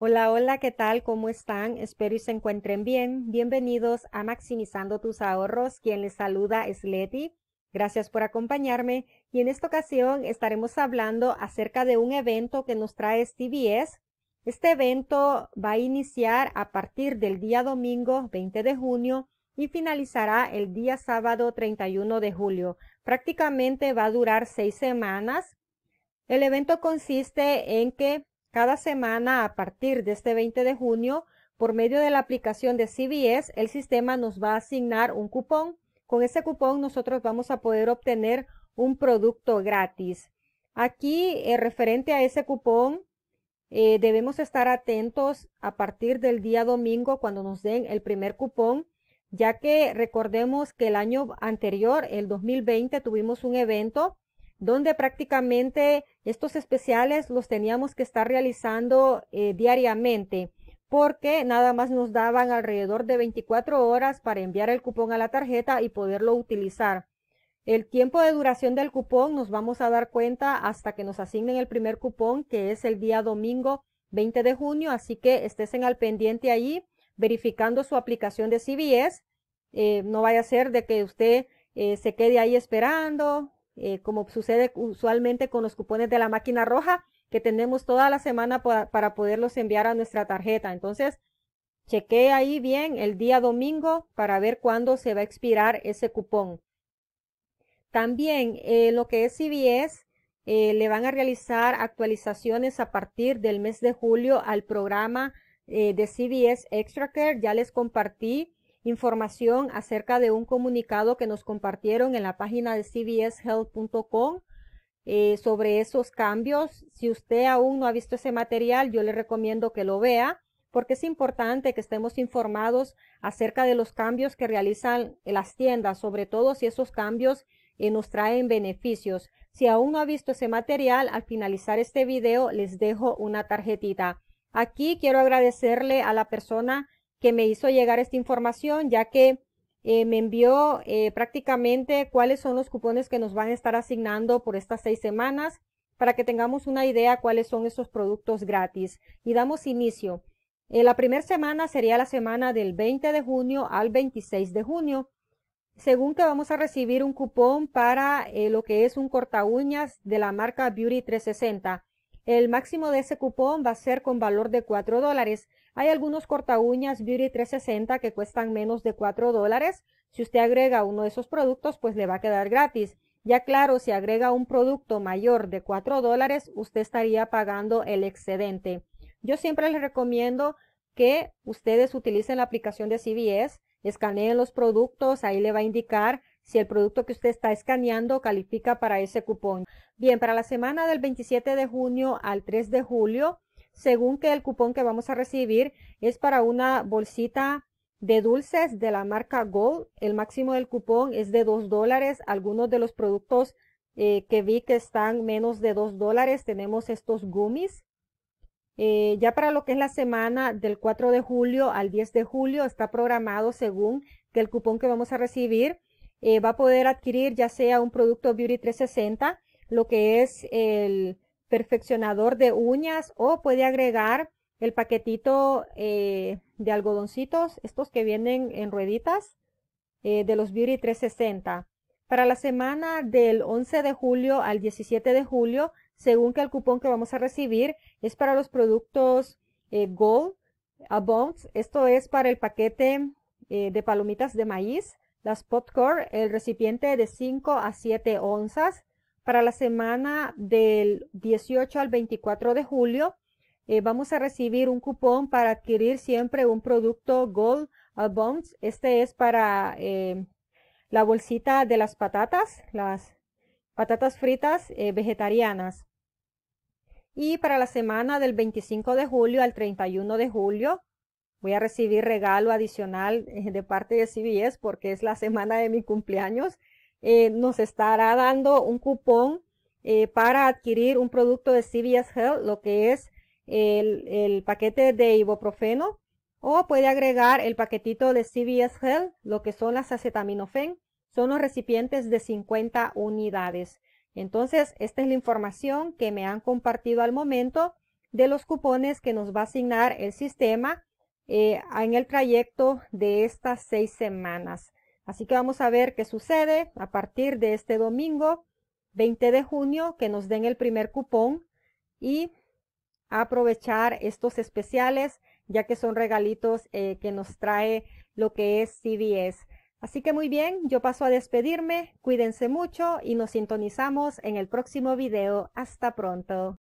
Hola, hola, ¿qué tal? ¿Cómo están? Espero y se encuentren bien. Bienvenidos a Maximizando tus ahorros. Quien les saluda es Leti. Gracias por acompañarme y en esta ocasión estaremos hablando acerca de un evento que nos trae CBS. Este evento va a iniciar a partir del día domingo 20 de junio y finalizará el día sábado 31 de julio. Prácticamente va a durar seis semanas. El evento consiste en que cada semana, a partir de este 20 de junio, por medio de la aplicación de CBS, el sistema nos va a asignar un cupón. Con ese cupón nosotros vamos a poder obtener un producto gratis. Aquí, eh, referente a ese cupón, eh, debemos estar atentos a partir del día domingo cuando nos den el primer cupón, ya que recordemos que el año anterior, el 2020, tuvimos un evento donde prácticamente estos especiales los teníamos que estar realizando eh, diariamente porque nada más nos daban alrededor de 24 horas para enviar el cupón a la tarjeta y poderlo utilizar. El tiempo de duración del cupón nos vamos a dar cuenta hasta que nos asignen el primer cupón, que es el día domingo 20 de junio, así que estés en al pendiente ahí verificando su aplicación de CBS. Eh, no vaya a ser de que usted eh, se quede ahí esperando eh, como sucede usualmente con los cupones de la máquina roja, que tenemos toda la semana para, poderlos enviar a nuestra tarjeta. Entonces, chequee ahí bien el día domingo para ver cuándo se va a expirar ese cupón. También eh, lo que es CBS, eh, le van a realizar actualizaciones a partir del mes de julio al programa de CBS Extra Ya les compartí información acerca de un comunicado que nos compartieron en la página de cbshealth.com eh, sobre esos cambios. Si usted aún no ha visto ese material, yo le recomiendo que lo vea porque es importante que estemos informados acerca de los cambios que realizan las tiendas, sobre todo si esos cambios eh, nos traen beneficios. Si aún no ha visto ese material, al finalizar este video les dejo una tarjetita. Aquí quiero agradecerle a la persona que me hizo llegar esta información, ya que eh, me envió eh, prácticamente cuáles son los cupones que nos van a estar asignando por estas seis semanas para que tengamos una idea cuáles son esos productos gratis. Y damos inicio. Eh, la primera semana sería la semana del 20 de junio al 26 de junio. Según que vamos a recibir un cupón para lo que es un corta uñas de la marca Beauty 360. El máximo de ese cupón va a ser con valor de 4 dólares. Hay algunos corta uñas Beauty 360 que cuestan menos de 4 dólares. Si usted agrega uno de esos productos, pues le va a quedar gratis. Ya claro, si agrega un producto mayor de 4 dólares, usted estaría pagando el excedente. Yo siempre les recomiendo que ustedes utilicen la aplicación de CVS, escaneen los productos, ahí le va a indicar si el producto que usted está escaneando califica para ese cupón. Bien, para la semana del 27 de junio al 3 de julio, según que el cupón que vamos a recibir es para una bolsita de dulces de la marca Gold. El máximo del cupón es de 2 dólares. Algunos de los productos eh, que vi que están menos de 2 dólares tenemos estos gummies. Eh, ya para lo que es la semana del 4 de julio al 10 de julio está programado según que el cupón que vamos a recibir eh, va a poder adquirir ya sea un producto Beauty 360, lo que es el perfeccionador de uñas o puede agregar el paquetito eh, de algodoncitos, estos que vienen en rueditas eh, de los Beauty 360. Para la semana del 11 de julio al 17 de julio, según que el cupón que vamos a recibir es para los productos Gold Abounds, esto es para el paquete de palomitas de maíz, las core, el recipiente de 5 a 7 onzas para la semana del 18 al 24 de julio. Eh, vamos a recibir un cupón para adquirir siempre un producto Gold Albums. Este es para eh, la bolsita de las patatas, las patatas fritas eh, vegetarianas. Y para la semana del 25 de julio al 31 de julio, Voy a recibir regalo adicional eh, de parte de CBS porque es la semana de mi cumpleaños. Eh, nos estará dando un cupón eh, para adquirir un producto de CBS Health, lo que es el, paquete de ibuprofeno, o puede agregar el paquetito de CBS Health, lo que son las acetaminofen. Son los recipientes de 50 unidades. Entonces, esta es la información que me han compartido al momento de los cupones que nos va a asignar el sistema eh, en el trayecto de estas seis semanas. Así que vamos a ver qué sucede a partir de este domingo 20 de junio que nos den el primer cupón y aprovechar estos especiales ya que son regalitos eh, que nos trae lo que es CBS. Así que muy bien, yo paso a despedirme, cuídense mucho y nos sintonizamos en el próximo video. Hasta pronto.